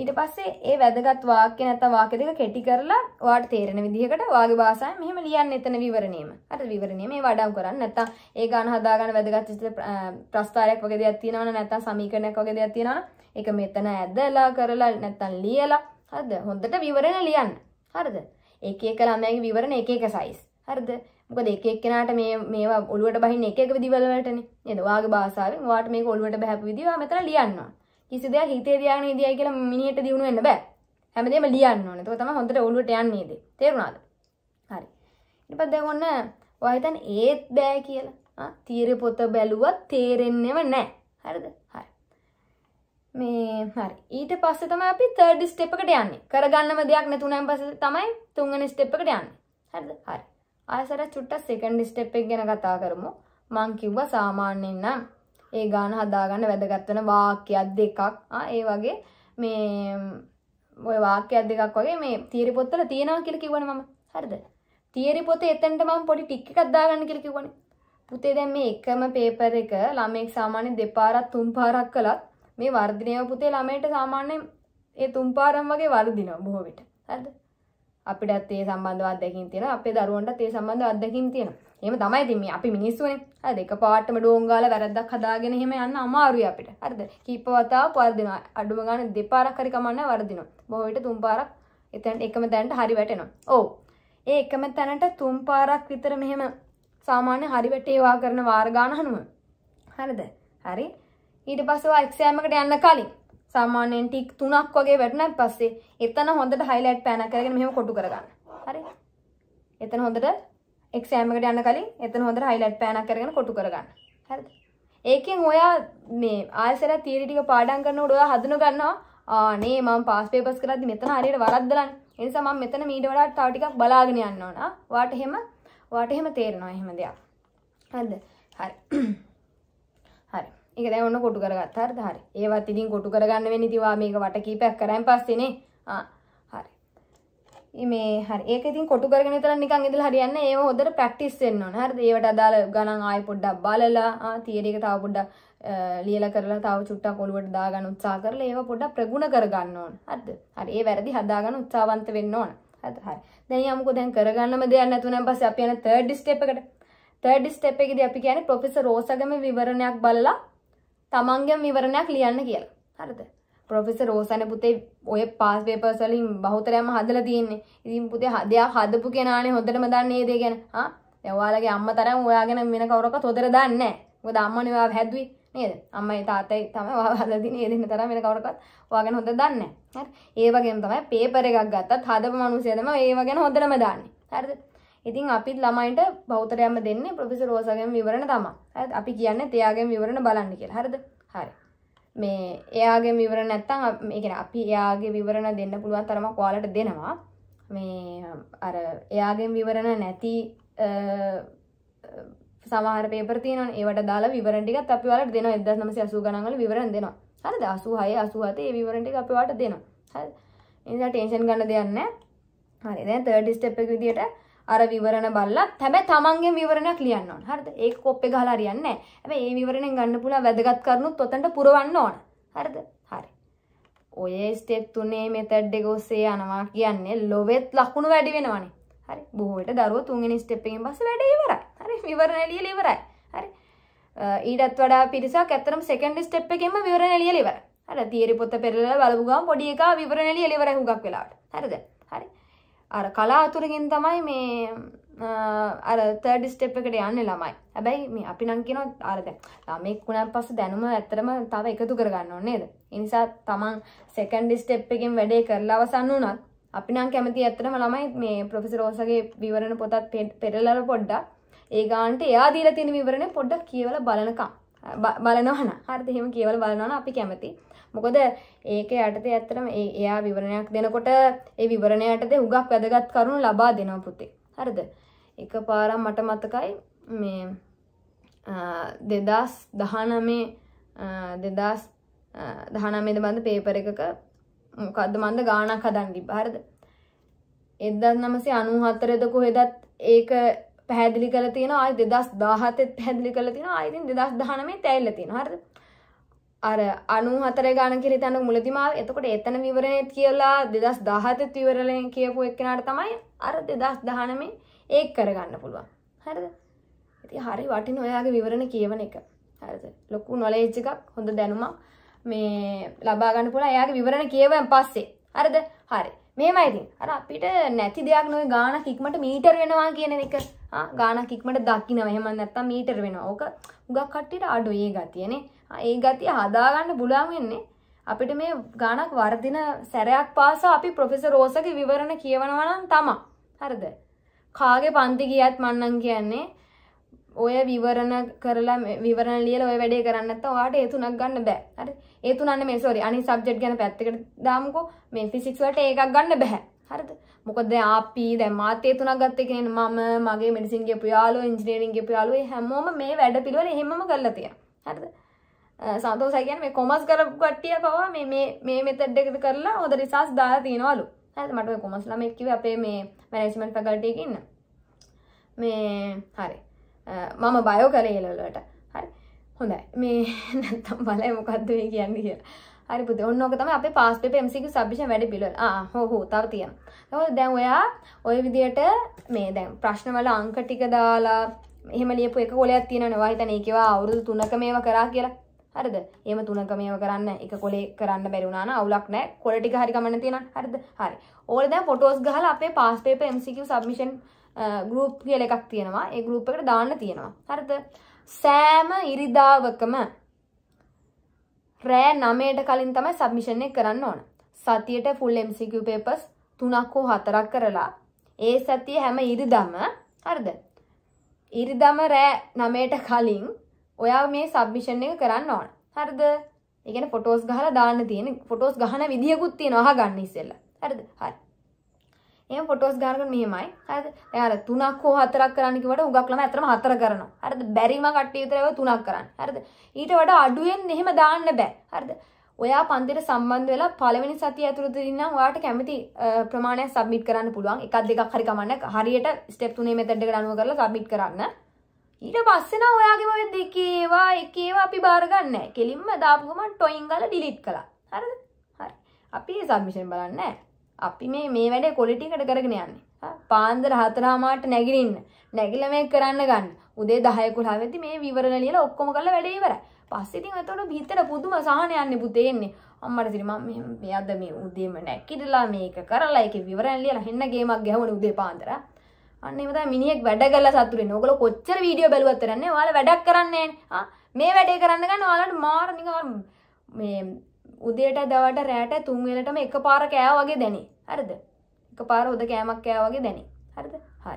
ඊට පස්සේ ඒ වැදගත් වාක්‍ය නැත්නම් වාක්‍ය දෙක කෙටි කරලා ඔයාට තේරෙන විදිහකට වාගේ භාෂාවෙන් මෙහෙම ලියන්න එතන විවරණයම. හරිද? විවරණය මේ වඩම් කරන්න නැත්නම් ඒ ගාන හදාගන්න වැදගත් ප්‍රස්තාරයක් වගේ දෙයක් තියෙනවනේ නැත්නම් සමීකරණයක් වගේ දෙයක් තියෙනවනේ ඒක මෙතන ඇදලා කරලා නැත්තම් ලියලා හරිද හොඳට විවරණ ලියන්න හරිද එක එක ළමයාගේ විවරණ එක එක සයිස් හරිද මොකද එක එක්කෙනාට මේ මේවා ඔළුවට බහින්න එක එක විදිවල වලටනේ නේද ඔයාගේ භාෂාවෙන් ඔයාට මේක ඔළුවට බහැපු විදිය ඔයා මෙතන ලියන්න ඕන කිසි දෙයක් හිතේ තියාගෙන ඉදියයි කියලා මිනිහට දිනු වෙන්න බෑ හැමදේම ලියන්න ඕන ඒක තමයි හොඳට ඔළුවට යන්නේ ඉතින් තේරුණාද හරි ඊට පස්සේ දැන් ඔන්න ඔයා හිතන්නේ ඒත් බෑ කියලා ආ තීරේ පොත බැලුවත් තේරෙන්නේම නැහැ හරිද හරි මේ හරි ඊට පස්සේ තමයි අපි third step එකට යන්නේ. කරගන්නම දෙයක් නැතුණාන් පස්සේ තමයි තුන්වෙනි step එකට යන්නේ. හරිද? හරි. ආයෙසර චුට්ටක් second step එක ගැන කතා කරමු. මං කිව්වා සාමාන්‍යයෙන් නම් ඒ ගාන හදාගන්න වැදගත් වෙන වාක්‍යයක් දෙකක් ආ ඒ වගේ මේ ඔය වාක්‍යයක් දෙකක් වගේ මේ තියරි පොත්වල තියෙනවා කියලා කිව්වනේ මම. හරිද? තියරි පොතේ එතනට මම පොඩි ටික් එකක් දාගන්න කියලා කිව්වනේ. පුතේ දැන් මේ එකම පේපර් එක ළමෙක් සාමාන්‍ය දෙපාරක් තුන් පාරක් කළත් මේ වර්ධනය පුතේ ළමයට සාමාන්‍යයෙන් ඒ තුම්පාරම් වගේ වර්ධිනවා බොහෝ විට. හරිද? අපිටත් ඒ සම්බන්ධව අත්දැකීම් තියෙනවා අපේ දරුවන්ටත් ඒ සම්බන්ධව අත්දැකීම් තියෙනවා එහෙම තමයි ඉතින් මේ අපි මිනිස්සුනේ හරිද එක පාටම ඩෝංගාල වැරද්දක් හදාගෙන එහෙම යන්න අමාරුයි අපිට හරිද කීප වතාවක් වර්ධිනවා අඩුම ගානේ දෙපාරක් හරි කමන්නේ වර්ධිනවා බොහෝ විට තුන් පාරක් එතනට එකම තැනට හරි වැටෙනවා ඔව් ඒ එකම තැනට තුන් පාරක් විතර මෙහෙම සාමාන්‍ය හරි වැටේවා කරන වාර ගාන හනුම හරිද හරි ඊට පස්සේ ඔයා එක්සෑම් එකට යන්න කලින් සාමාන්‍යයෙන් ටික් 3ක් වගේ වැටුණාට පස්සේ එතන හොඳට highlight පෑනක් කරගෙන මෙහෙම කොටු කරගන්න. හරි. එතන හොඳට එක්සෑම් එකට යන්න කලින් එතන හොඳට highlight පෑනක් කරගෙන කොටු කරගන්න. හරිද? ඒකෙන් ඔයා මේ ආයෙසර තියරි ටික පාඩම් කරනකොට ඔයා හඳුන ගන්නවා ආනේ මම පාස් පේපර්ස් කරද්දි මෙතන හරියට වරද්දලානේ. ඒ නිසා මම මෙතන මීට වඩා තව ටිකක් බලාගෙන යන්න ඕන. වාට එහෙම වාට එහෙම තේරෙනවා එහෙම දෙයක්. හරිද? හරි. [CLEARS THROAT] හරි. ඒක දැන් ඔන්න කොටු කරගත්ත හරිද හරි. ඒවත් ඉතින් කොටු කරගන්න වෙන්නේ ඉතිවා මේක වට කීපයක් කරායින් පස්සේනේ. ආ හරි. මේ හරි. ඒක ඉතින් කොටු කරගෙන ඉතලා නිකන් ඉඳලා හරියන්නේ. ඒව හොඳට ප්‍රැක්ටිස් වෙන්න ඕන. හරිද? ඒවට අදාළ ගණන් ආයෙ පොඩ්ඩක් බලලා ආ තියරි එක තව පොඩ්ඩක් ලියලා කරලා තව චුට්ටක් ඔලුවට දාගන්න උත්සාහ කරලා ඒව පොඩ්ඩක් ප්‍රගුණ කරගන්න ඕන. හරිද? හරි. ඒ වැරදි හදාගන්න උත්සාහවන්ත වෙන්න ඕන. හරි. දැන් යමුකෝ දැන් කරගන්නම දෙයක් නැතුව නම් පස්සේ අපි යන 3rd step එකට 3rd step එකේදී අපි කියන්නේ ප්‍රොෆෙසර් රෝසගම විවරණයක් බලලා තමන්ගම විවරණයක් ලියන්න කියලා. හරිද? ප්‍රොෆෙසර් රෝසන පුතේ ඔය පාස් පේපර්ස් වලින් බහුතරයක්ම හදලා තියෙන්නේ. ඉතින් පුතේ දෙයක් හදපු කෙනානේ හොඳටම දන්නේ මේ දේ ගැන. ආ? දැන් ඔයාලගේ අම්මා තරම් ඔයාගෙන වෙන කවුරක්වත් හොදට දන්නේ නැහැ. මොකද අම්මනේ ඔයාව හැදුවේ නේද? අම්මයි තාත්තයි තමයි ඔයාව හදලා තියෙන්නේ. ඒ දෙන්න තරම් වෙන කවුරක්වත් ඔයාගෙන හොඳට දන්නේ නැහැ. හරි? ඒ වගේම තමයි පේපර් එකක් ගත්තත් හදපු මිනිස්සයා තමයි ඒව ගැන හොඳටම දන්නේ. හරිද? ඉතින් අපිත් ළමයින්ට බෞතරයම දෙන්නේ ප්‍රොෆෙසර් රෝසගෙන් විවරණ තමයි. හරිද? අපි කියන්නේ එයාගෙන් විවරණ බලන්න කියලා. හරිද? හරි. මේ එයාගෙන් විවරණ නැත්තම් මේ කියන්නේ අපි එයාගේ විවරණ දෙන්න පුළුවන් තරමක් ඔයාලට දෙනවා. මේ අර එයාගෙන් විවරණ නැති සමහර පේපර් තියෙනවනේ. ඒවට දාලා විවරණ ටිකත් අපි ඔයාලට දෙනවා 1980 ගණන් වල විවරණ දෙනවා. හරිද? 86 87 ඒ විවරණ ටික අපි ඔයාලට දෙනවා. හරිද? ඒ නිසා ටෙන්ෂන් ගන්න දෙයක් නැහැ. හරි. දැන් 30 ස්ටෙප් එක විදියට අර විවරණ බලලා හැබැයි තමන්ගේ විවරණයක් ලියන්න ඕන. හරිද? ඒක කොප්පේ ගහලා හරියන්නේ නැහැ. හැබැයි මේ විවරණයෙන් ගන්න පුළුවන් වැදගත් කරුණුත් ඔතනට පුරවන්න ඕන. හරිද? හරි. ඔය ස්ටෙප් තුනේ මෙතඩ් එක ඔස්සේ යනවා කියන්නේ ලොවෙත් ලකුණු වැඩි වෙනවනේ. හරි. බොහෝ විට දරුවෝ තුන්වෙනි ස්ටෙප් එකෙන් පස්සේ වැඩේ ඉවරයි. හරි. විවරණ ලියලා ඉවරයි. හරි. ඊටත් වඩා පිරිසක් ඇත්තටම සෙකන්ඩ් ස්ටෙප් එකෙන්ම විවරණ ලියලා ඉවරයි. හරි. තියරි පොත පෙරලා බලපු ගමන් පොඩි එකා විවරණ ලියලා ඉවරයි හුඟක් වෙලාවට. හරිද? හරි. අර කලා අතුරකින් තමයි මේ අර තර්ඩි ස්ටෙප් එකට යන්න ළමයි හැබැයි මේ අපි නංකින අරද ළමෙක් වුණත් පස්ස දැනුම ඇත්තරම තව එකතු කරගන්න ඕන්නේද එනිසා තමන් සෙකන්ඩි ස්ටෙප් එකෙන් වැඩේ කරලා අවසන්න වුණත් අපි නම් කැමති ඇත්තරම ළමයි මේ පොෆෙසි රෝසගේ විවරණ පොතත් පෙරලල පොඩ්ඩක් ඒ ගාන්ට එයා දීල තියෙන විවරණ පොඩ්ඩක් කියවල බලනකම් බලනවන හරිත එහෙම කියවල බලනවන අපි කැමති මොකද ඒක යටතේ ඇත්තටම එයා විවරණයක් දෙනකොට ඒ විවරණයටද හුඟක් වැදගත් කරුණු ලබා දෙනවා පුතේ. හරිද? එක පාරක් මට මතකයි මේ 2019 2019 බඳ පේපර් එකක මොකද්ද මන්ද ගාණක් හදන්න තිබ්බා. හරිද? 1994ද කොහෙදත් ඒක පැහැදිලි කළ තියෙනවා. ආයි 2017ත් පැහැදිලි කළ තියෙනවා. ආයි ඉතින් 2019 තැයිලා තියෙනවා. හරිද? අර අනු හතර ගාන කිරි තැන මුලතිමාව එතකොට එතන විවරණයත් කියලා දෙදස් දහතත් විවරලයෙන් කියපු එක්කෙනට තමයි අර දෙදස් දහනමේ ඒක කරගන්න පුළුවන් හරද ඇති හරි වටින ඔයාගේ විවරණ කියවන එක හරද ලොකු නොලේච්ච එකක් හොඳ දැනුමක් මේ ලබාගන්න පුළ එයාගේ විවරණ කියවන් පස්සේ හරද හරි මේමයිතින් අර අපිට නැති දෙයක් නොය ගාන හික්මට මීටර් වෙනවා කියන එක ගානක් ඉක්මට දකින්න එහෙම නැත්තම් මීටර වෙනවා. ඕක හුඟක් කට්ටියට අඩු ඒ ගතියනේ. ඒ ගතිය හදාගන්න පුළුවන් වෙන්නේ අපිට මේ ගානක් වර්ධින සැරයක් පාසා අපි ප්‍රොෆෙසර් රෝසගේ විවරණ කියවනවා නම් තමයි. හරිද? කාගේ පන්ති ගියත් මන්නම් කියන්නේ ඔය විවරණ කරලා විවරණ ලියලා ඔය වැඩේ කරන්න නැත්නම් ඔයාට ඒ තුනක් ගන්න බෑ. හරි? ඒ තුනන්නේ මේ සෝරි අනිත් සබ්ජෙක්ට් ගැන පැත්තකට දාමුකෝ. මේ ෆිසික්ස් වලට ඒකක් ගන්න බෑ. හරිද මොකද අපි දැන් මාත් ඒ තුනක් ගත්ත එකනේ මම මගේ මෙඩිසින් ගියපු යාළුවෝ ඉන්ජිනියරින් ගියපු යාළුවෝ ඒ හැමෝම මේ වැඩ පිළිවෙල එහෙමම කරලා තියෙනවා හරිද සන්තෝෂයි කියන්නේ මේ කොමර්ස් කරපු කට්ටිය පවා මේ මේ මේ මෙතඩ් එකද කරලා හොඳ රිසර්ච් දාලා තියනවලු හරිද මට ඔය කොමර්ස් ළමෙක් කිව්වේ අපේ මේ මැනේජ්මන්ට් ෆැකල්ටි එකේ ඉන්න මේ හරි මම බයෝ කරේ ලවලට හරි හොඳයි මේ [LAUGHS] නැත්තම් බලයි මොකද්ද මේ කියන්නේ කියලා හරි පුතේ ඔන්න ඕක තමයි අපේ පාස් පේපර් MCQ සබ්මිෂන් වැඩ පිළිවෙල. ආ හෝ හෝ තව තියෙනවා. එතකොට දැන් ඔයා ওই විදියට මේ දැන් ප්‍රශ්න වල අංක ටික දාලා එහෙම ලියපු එක කොලයක් තියෙනවනේ. ඔයා හිතන්නේ ඒකේවා අවුරුදු 3ක මේවා කරා කියලා. හරිද ඒම තුනක මේව කරන්න එක කොලේ කරන්න බැරිුණාන අවුලක් නෑ කොලටික හරි ගමන තියෙන හරිද හරි ඕල දැන් ෆොටෝස් ගහලා අපේ පාස්පේපර් MCQ සබ්මිෂන් ගෲප් කියලා එකක් තියෙනවා ඒ ගෲප් එකට දාන්න තියෙනවා හරිද සෑම ඉරිදාවකම රෑ නමයට කලින් තමයි සබ්මිෂන් එක කරන්න ඕන. සතියට ෆුල් MCQ papers තුනක් හෝ හතරක් කරලා ඒ සතිය හැම ඉරිදම හරිද? ඉරිදම රෑ නමයට කලින් ඔයා මේ සබ්මිෂන් එක කරන්න ඕන. හරිද? ඒ කියන්නේ ෆොටෝස් ගහලා දාන්න තියෙන ෆොටෝස් ගහන විදියකුත් තියෙනවා අහගන්න ඉස්සෙල්ලා. හරිද? හරි. එහෙම ෆොටෝස් ගන්න මෙහෙමයි. හරිද? දැන් අර තුනක් හෝ හතරක් කරන්න කිව්වට හුඟක් ළමයි අතරම හතර කරනවා. හරිද? බැරිම කට්ටිය විතරයි ඔය තුනක් කරන්නේ. හරිද? ඊට වඩා අඩුවෙන් එහෙම දාන්න බෑ. හරිද? ඔයා පන්තිට සම්බන්ධ වෙලා පළවෙනි සතිය ඇතුළතදී නම් ඔයාට කැමති ප්‍රමාණයක් සබ්මිට් කරන්න පුළුවන්. එකක් දෙකක් හරි කමන්නේ හරියට ස්ටෙප් තුනේ මෙතඩ් එකට අනුව කරලා සබ්මිට් කරන්න. ඊට පස්සේ නම් ඔයාගේම ඔය දෙකේ ඒවා එකේ ඒවා අපි බාර ගන්න නැහැ. කෙලින්ම දාපු ගමන් ටොයින් ගාලා ඩිලීට් කළා. හරිද? හරි. අපි සබ්මිෂන් බලන්නේ නැහැ. අපි මේ මේ වැඩේ කොලිටිකට කරගෙන යන්නේ පාන්දර හතරාමාට නැගිනින්න නැගිල මේ කරන්න ගන්න උදේ දහයකුලා වෙති මේ විවරණ ලියලා ඔක්කොම කරලා වැඩේ ඉවරයි පස්සේ ඉතින් එතකොට හිතට පුදුම සහනයක් පුතේ එන්නේ අම්මට ඉතින් මම මේ අද මේ උදේම නැගිටලා මේක කරලා ඒකේ විවරණ ලියලා හෙන්න ගේමක් ගැහුවනේ උදේ පාන්දර අන්න එම තමයි මිනිහෙක් වැඩ කරලා සතුටු වෙන්නේ. ඔයගොල්ලෝ කොච්චර වීඩියෝ බැලුවත් කරන්නේ ඔයාලා වැඩක් කරන්නේ නැහැ. මේ වැඩේ කරන්න ගන්න ඔයාලට මාර නිකන් මේ උදේට දවල්ට රැට තුන් වෙලටම එකපාර කෑවා වගේ දැනේ. හරිද එක පාර හොද කෑමක් කෑවගේ දැනේ හරිද හරි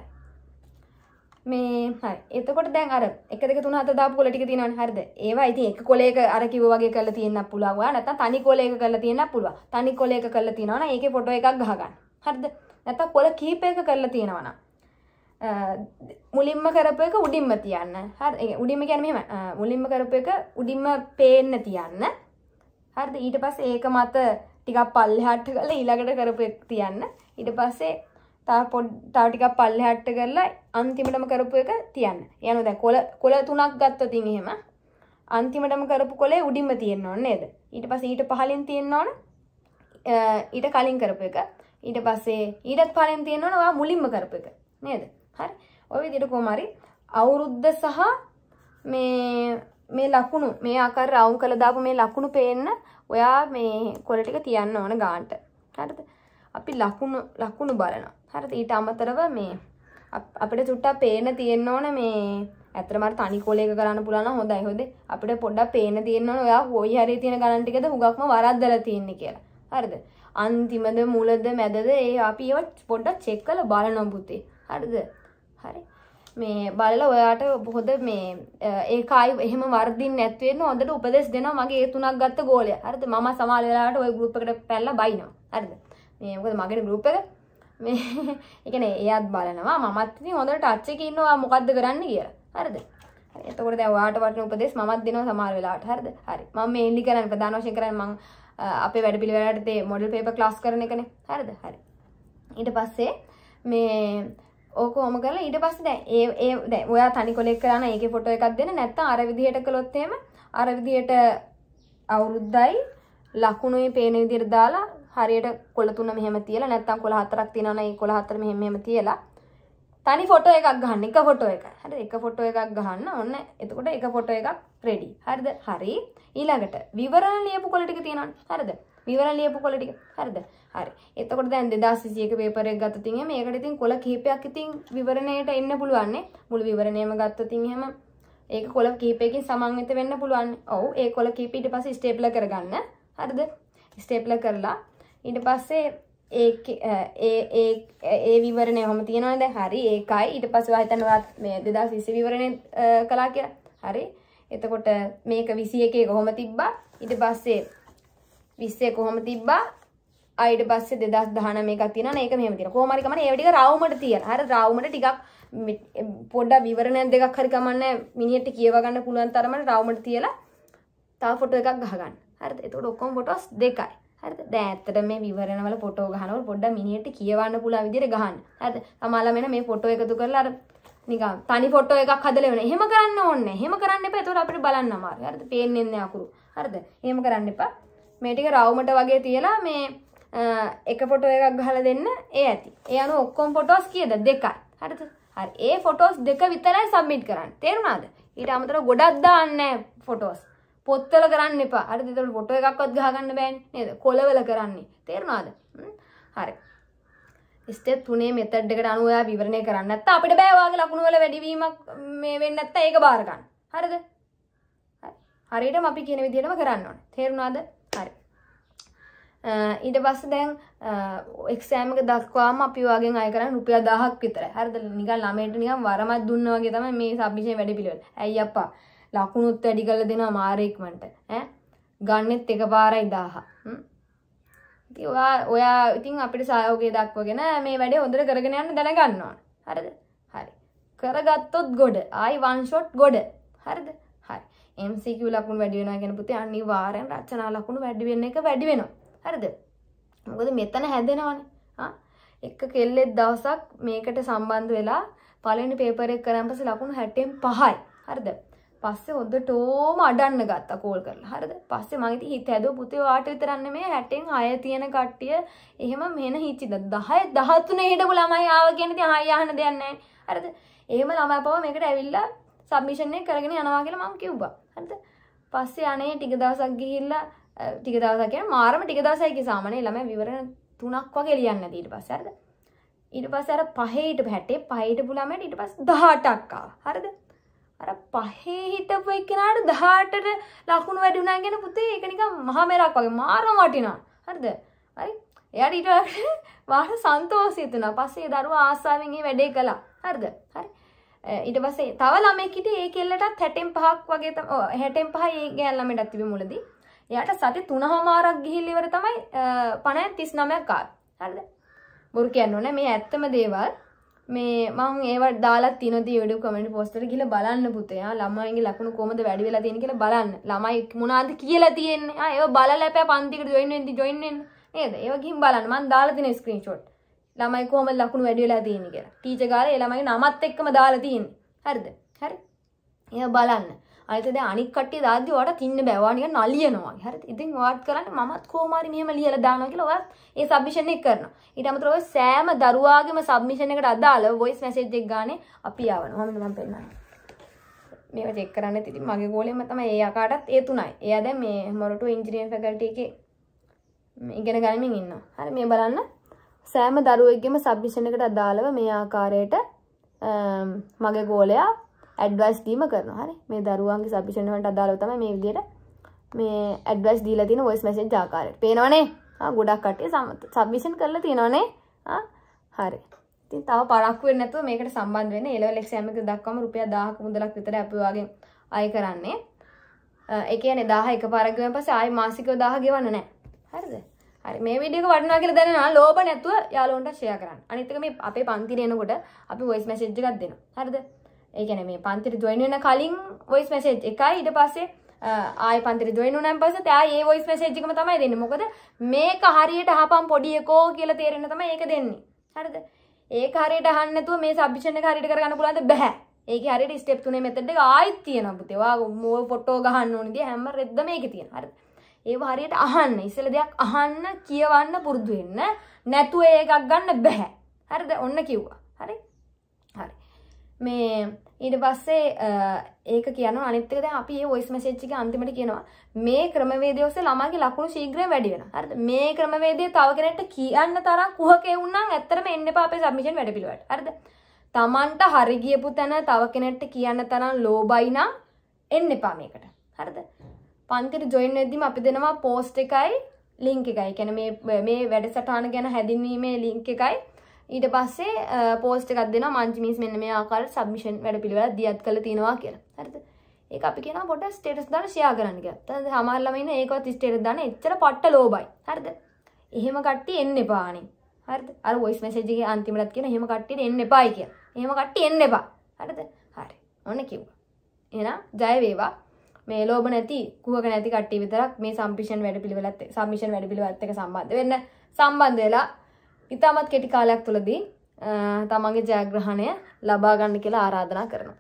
මේ හරි එතකොට දැන් අර එක දෙක තුන හත දාපු කොළ ටික තියෙනවනේ හරිද ඒවා ඉතින් එක කොලයක අර කිව්ව වගේ කරලා තියෙන්නත් පුළුවන් නැත්නම් තනි කොලයක කරලා තියෙන්නත් පුළුවන් තනි කොලයක කරලා තියෙනවනම් ඒකේ ෆොටෝ එකක් ගහගන්න හරිද නැත්නම් කොළ කීපයක කරලා තියෙනවනම් මුලින්ම කරපු එක උඩින්ම තියන්න හරි උඩින්ම කියන්නේ මෙහෙම මුලින්ම කරපු එක උඩින්ම පේන්න තියන්න හරිද ඊට පස්සේ ඒක මත ටිකක් පල්ලෙහාට කරලා ඊළඟට කරපු එක තියන්න. ඊට පස්සේ තව පොඩ් තව ටිකක් පල්ලෙහාට කරලා අන්තිමටම කරපු එක තියන්න. යනවා දැන් කොළ කොළ තුනක් ගත්තොත් ඉතින් එහෙම අන්තිමටම කරපු කොලේ උඩින්ම තියෙන්න ඕන නේද? ඊට පස්සේ ඊට පහලින් තියෙන්න ඕන ඊට කලින් කරපු එක. ඊට පස්සේ ඊටත් පහලින් තියෙන්න ඕන ඔයා මුලින්ම කරපු එක. නේද? හරි. ඔය විදිහට කොහොම හරි අවුරුද්ද සහ මේ මේ ලකුණු මේ ආකාරයට රවුම් කළ දාපු මේ ලකුණු පේන්න ඔයා මේ කොල ටික තියන්න ඕන ගාන්ට හරිද අපි ලකුණු ලකුණු බලනවා හරිද ඊට අමතරව මේ අපිට චුට්ටක් පේන තියෙන්න ඕන මේ ඇත්තට මට තනි කොලයක කරන්න පුළුවන් නම් හොඳයි හොදේ අපිට පොඩ්ඩක් පේන තියෙන්න ඕන ඔයා හොයි හරි තියෙන ගණන් ටිකද හුඟක්ම වරද්දලා තියෙන්නේ කියලා හරිද අන්තිමද මුලද මැදද ඒ අපි ඒවත් පොඩ්ඩක් චෙක් කරලා බලනවා පුතේ හරිද හරි මේ බලලා ඔයාට බොහොද මේ ඒකයි එහෙම වර්ධින් නැත්වෙන්න හොඳට උපදෙස් දෙනවා මගේ ඒ තුනක් ගත්ත ගෝලය හරිද මම සමහර වෙලාවට ওই ගෲප් එකට පැනලා බයිනවා හරිද මේ මොකද මගේ ගෲප් එක මේ [LAUGHS] ඒ කියන්නේ එයාත් බලනවා මමත් ඉතින් හොඳට ටච් එකේ ඉන්නවා මොකද්ද කරන්න කියලා හරිද හරි එතකොට දැන් ඔයාට වටින උපදෙස් මමත් දෙනවා සමහර වෙලාවට හරිද හරි මම මේන්ලි කරන්නේ ප්‍රධාන වශයෙන් කරන්නේ මම අපේ වැඩ පිළිවෙලට තේ මොඩල් පේපර් ක්ලාස් කරන එකනේ හරිද හරි ඊට පස්සේ මේ ඕක හොම කරලා ඊට පස්සේ දැන් ඒ ඒ දැන් ඔයා තනි කොලෙක් කරාන ඒකේ ෆොටෝ එකක් දෙන්න නැත්නම් අර විදිහට කළොත් එහෙම අර විදිහට අවුරුද්දයි ලකුණුයි පේන විදිහට දාලා හරියට කොළ තුන මෙහෙම තියලා නැත්නම් කොළ හතරක් තියනවා නම් ඒ කොළ හතර මෙහෙම මෙහෙම තියලා තනි ෆොටෝ එකක් ගන්න එක ෆොටෝ එකයි. හරි එක ෆොටෝ එකක් ගන්න ඕන්න. එතකොට එක ෆොටෝ එකක් රෙඩි. හරිද? හරි. ඊළඟට විවරණ ලියපු කොළ ටික තියෙනවනේ. හරිද? විවර ලියපු කොල ටික හරිද හරි එතකොට දැන් 2021 පේපර් එක ගත්ත තින් එහෙම ඒකට ඉතින් කොල කිහිපයක් ඉතින් විවරණයට එන්න පුළුවන් මුළු විවරණයම ගත්ත තින් එහෙම ඒක කොල කිහිපයකින් සමන්විත වෙන්න පුළුවන් ඔව් ඒ කොල කිහිප ඊට පස්සේ ස්ටේප්ලර් කරගන්න හරිද ස්ටේප්ලර් කරලා ඊට පස්සේ ඒ විවරණය හොම තියෙනවද හරි ඒකයි ඊට පස්ස හිතනවත් මේ දෙදා විසි විවරණය කලා කියලා හරි එතකොට මේක විසි එකේ කොහොම තිබ්බා ඉට පස්සේ විස්සේ කොහොම තිබ්බා අයිට පස්සේ දෙදස් දහන මේක තියෙන ඒක මෙහෙම තියෙන කොහොම හරි කමන්නේ ඒ ටික රවුමට තියෙන හරි රවුමට ටිකක් පොඩ්ඩක් විවරණයක් දෙකක් හරි කමන්නේ මිනිහට කියව ගන්න පුළුවන් තරමට රවුමට තියලා තව ෆොටෝ එකක් ගහගන්න හරිද එතකොට ඔක්කොම ෆොටෝස් දෙකයි හරිද දැන් ඇත්තට මේ විවරණවල ෆොටෝ ගහනකොට පොඩ්ඩක් මිනිහට කියවන්න පුළුවන් විදිහට ගහන්න හරිද සමහරවම එන මේ ෆොටෝ එකතු කරලා අර නිකන් තනි ෆොටෝ එකක් හදලා වෙන. එහෙම කරන්න ඕනේ නැහැ. එහෙම කරන්න එපා. එතකොට අපිට බලන්න අමාරුයි. හරිද? පේන්නේ නැහැ අකුරු. හරිද? එහෙම කරන්න එපා. මේටික රවමට වගේ තියලා මේ එක ෆොටෝ එකක් ගහල දෙන්න ඒ ඇති ඒ අනු ඔක්කොම් ෆොටෝස් කියද දෙකයි හරිත හරි ඒ ෆොටෝස් දෙක විතරයි සබ්මිට් කරන්න තේරුණාද ඊට අමතර ගොඩක් දාන්න ෆොටෝස් පොත්තල කරන්න එපා අර දෙතට ෆොටෝ එකක්වත් ගහගන්න බෑන් නේද කොලවල කරන්නේ තේරුණාද හරි ස්ටෙප් තුනේ මෙතඩ් එකට අනුව ඔයා විවරණය කරන්න නැත්නම් අපිට බෑ ඔයාගේ ලකුණු වල වැඩිවීමක් මේ වෙන්නේ නැත්නම් ඒක බාර ගන්න හරිද හරියටම අපි කියන විදිහටම කරන්න ඕනේ තේරුණාද ඊට පස්ස දැන් එක්සෑමක දක්වාම අපි වගේ අයකරන්න රුපිය දහක් විතර හරද නිකල් ළමයට නිකම් වරමත් දුන්න වගේ තම මේ සබිෂය වැඩ පිළිවෙල ඇයි අපා ලකුණුත් වැඩි කල දෙෙන මාරයෙක්මට ගන්නෙත් එක පාරයි දාහ තිවා ඔයා ඉතින් අපිට සයෝගේ දක්වගෙන මේ වැඩේ හොඳර කරගෙන යන්න දැනගන්නවා හරද හරි කරගත්තොත් ගොඩ ආයි වන්ෂොට් ගොඩ හරිද හරි එම්සිකව ලකුණ වැඩිවෙන ගෙන පුතේ අනි වාරෙන් රචනා ලකුණු වැඩිවෙන්න එක වැඩිවෙනවා හරිද මොකද මෙතන හැදෙනවනේ එක කෙල්ලෙක් දවසක් මේකට සම්බන්ධ වෙලා පළවෙනි පේපර් එක කරන් පස්සේ ලකුණු 65යි හරිද පස්සේ හොඳටම අඩන්න ගත්තා කෝල් කරලා හරිද පස්සේ මම ඉතින් හිත හැදුව පුතේ ඔයාට විතරක් නෙමෙයි 60න් 6 තියෙන කට්ටිය එහෙම මෙහෙන හිච්චිද 10 13 හිටපු ළමයි ආව කියන්නේ ඉතින් ආය ආහන දෙයක් නැහැ හරිද එහෙම ළමයි පව මේකට ඇවිල්ලා සබ්මිෂන් එක කරගෙන යනවා කියලා මම කිව්වා හරිද පස්සේ අනේ ටික දවසක් ගිහිල්ලා ටික දවසක් කියන මාරම ටික දවසයි කිය සාමාන්‍ය ළමයි විවරණ තුනක් වගේ ලියන්න ඊට පස්සේ හරිද ඊට පස්සේ අර පහේ හිටපු හැටේ පහේ හිටපු ළමයට ඊට පස්සේ 18ක් ආවා හරිද අර පහේ හිටපු එක්කෙනාට 18ට ලකුණු වැඩි වුණා කියන පුතේ ඒක නිකන් මහා මෙරක් වගේ මාරම වටිනවා හරිද හරි එයාට ඊට වාට සන්තෝෂය තුනා පස්සේ දරුවා ආසාවෙන් ඒ වැඩේ කළා හරිද හරි ඊට පස්සේ තව ළමෙක් හිටියේ ඒ කෙල්ලටත් 65ක් වගේ 65 ඒ ගෑන් ළමයටත් තිබේ මුලදී එයාට සති තුනහමාරක් ගිහිල් ඉවර තමයි පණ 39ක් ආවේ. හරිද? බොරු කියන්න ඕනේ මේ ඇත්තම දේවල්. මේ මං ඒවා දාලා තිනොද වීඩියෝ කමෙන්ට් පොස්ට් වල ගිහලා බලන්න පුතේ. ආ ළමයින්ගේ ලකුණු කොහමද වැඩි වෙලා තියෙන්නේ කියලා බලන්න. ළමයි මොනවද කියලා තියෙන්නේ. ආ ඒව බලලා එපා පන්තිකට ජොයින් වෙන්න ජොයින් වෙන්න. නේද? ඒව ගිහින් බලන්න. මං දාලා තියෙන ස්ක්‍රීන්ෂොට්. ළමයි කොහමද ලකුණු වැඩි වෙලා තියෙන්නේ කියලා. ටීචර් ගාලා ඒ ළමයි නමත් එක්කම දාලා තියෙන්නේ. හරිද? හරි. ඒව බලන්න. අතද අනිකටේ දාද වට තින්න බැවානික නලියනවා හරි ඉතින් වාට් කරන්න මත් කෝමරි මෙහම ලියල දානකිල ඔවත් ඒ සබ්මිෂණ එක කරන ඉටමතරව සෑම දරුවාගේම සබ්මිෂණ එකට අදාල වොයිස් මැසේජ්ජෙක් ගාන අපි ආවන හොම මම පෙන්න්න මේ චෙක් කරන්න තිති මගේ ගෝලෙම තම ඒයාකාටත් ඒතුනයි එයද මේ මොරටු ඉන්ජිනියන් පැකල්ට එක ඉගෙන ගනිමින් ඉන්න හරි මේ බලන්න සෑම දරුවක්ගේම සබ්මිෂණ එකට අදාලව මේ ආකාරයට මගේ ගෝලයා ඇඩ්වයිස් දීම කරන හරි මේ දරුවන්ගේ සපිෂණවට අදාලව තමයි මේ විදිහට මේ ඇඩ්වයිස් දීලා තියෙන වොයිස් මැසේජ් ආකාරයට පේනවනේ ආ ගොඩක් කට්ටිය සබ්මිෂන් කරලා තියෙනවනේ ආ හරි ඉතින් තව පරක්කු වෙන්නේ නැතුව මේකට සම්බන්ධ වෙන්න ඒ ලෙවල් එක්සෑම් එක දක්වාම රුපියල් 1000ක මුදලක් විතර අපි ඔයාගෙන් අය කරන්නේ ඒ කියන්නේ 1000 එකපාරක් ගෙවන් පස්සේ ආයි මාසිකව 1000 ගෙවන්න නැහැ හරිද හරි මේ වීඩියෝ එක වටිනවා කියලා දැනෙනවා ලෝභ නැතුව යාළුවන්ට ෂෙයා කරන්න අනිත් එක මේ අපේ පන්තිරේනකොට අපි වොයිස් මැසේජ් එකක් දෙනවා හරිද ඒගැන මේ පන්තිර දුවන්න කලින් වොයිස් මැසේ් එකයි ඉට පස්සේ ආය පන්තිර දුවනුනන් පස තෑ ඒ වොයිස් මැසේජ්ිකම තමයි දෙන්න මොකද මේක හරියට හපම් පොඩියකෝ කියලා තේරෙන තම ඒක දෙන්නේ හරිද ඒ හරියට හන්නතු මේ සබිෂණ හරිට කරගන්න පුලන්ද බැහැ ඒක හරි ස්ටප් තුනේ මෙතට ආයිත් තියෙන පුතේවා මෝ පොට්ටෝ ගහන්න ඕනදේ හැම රෙද්දම ඒක තියෙන හරි ඒ හරියට අහන්න ඉස්සල දෙයක් අහන්න කියවන්න පුරුදු වෙන්න නැතුව ඒකක් ගන්න බැහැ හරිද ඔන්න කිව්වා හරි මේ ඊට පස්සේ ඒක කියන අනිත්තක දැන් අපි මේ වොයිස් මැසේජ් එකේ අන්තිමට කියනවා මේ ක්‍රමවේදය ඔස්සේ ළමාගේ ලකුණු ශීඝ්‍රයෙන් වැඩි වෙනවා හරිද මේ ක්‍රමවේදය තව කෙනෙක්ට කියන්න තරම් කුහකේ වුණනම් ඇත්තටම එන්න එපා අපේ සබ්මිෂන් වැඩපිළිවෙලට හරිද Tamanට හරි ගියපු තැන තව කෙනෙක්ට කියන්න තරම් ලෝබයි නම් එන්න එපා මේකට හරිද පන්තිට ජොයින් වෙද්දිම අපි දෙනවා පෝස්ට් එකයි ලින්ක් එකයි කියන්නේ මේ මේ වැඩසටහන ගැන හැදින්වීමේ ලින්ක් එකයි ඊට පස්සේ පෝස්ට එකක් දෙන මංචිමිස් මෙන්න මේ ආකාර සබ්මිෂන් වැඩ පිළිවෙල දියත් කළ තියෙනවා කියලා හරිද ඒ අපි කියෙන පොට ස්ටේටස් දන ෂයා කරන්න ගත හමල්ලමන්න ඒකොත් ස්ටේට දන එච්චර පට්ට ලෝබයි හරිද එහෙම කට්ටි එන්න එපානේ හරිද අර ොයිස් මසේජගේ අන්තිමටත් කියෙන හෙම කට්ටිට එන්න එපායි කිය හෙම කට්ටි එන්න එපා හරිද හරි ඔන්න කිව්වා එනම් ජයවේවා මේ ලෝබ නැති කුවක නැති කට්ටි විතරක් මේ සම්පිෂන් වැඩ පිළිවෙලත් සම්මිෂන් වැඩ පිළිවත්තක සම්බන්ධ වෙන්න සම්බන්ධලා ඉතාමත් කෙටි කාලයක් තුළදී තමන්ගේ ජයග්‍රහණය ලබාගන්න කියලා ආරාධනා කරනවා.